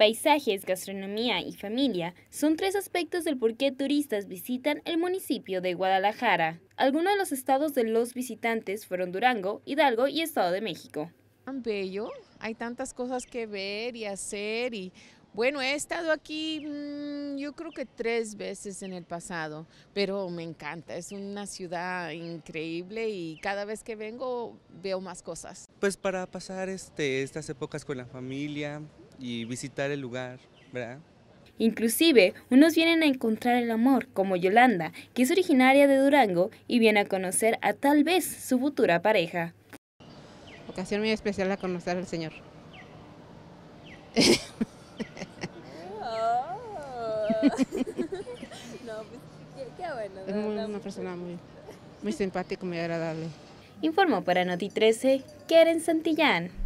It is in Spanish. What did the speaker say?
Paisajes, gastronomía y familia son tres aspectos del por qué turistas visitan el municipio de Guadalajara. Algunos de los estados de los visitantes fueron Durango, Hidalgo y Estado de México. Tan bello, hay tantas cosas que ver y hacer y bueno, he estado aquí mm, yo creo que tres veces en el pasado, pero me encanta, es una ciudad increíble y cada vez que vengo veo más cosas. Pues para pasar este, estas épocas con la familia, y visitar el lugar, ¿verdad? Inclusive, unos vienen a encontrar el amor, como Yolanda, que es originaria de Durango y viene a conocer a tal vez su futura pareja. Ocasión muy especial a conocer al Señor. no, pues, qué, bueno. Es una persona muy, muy simpática, muy agradable. Informó para Noti 13, Keren Santillán.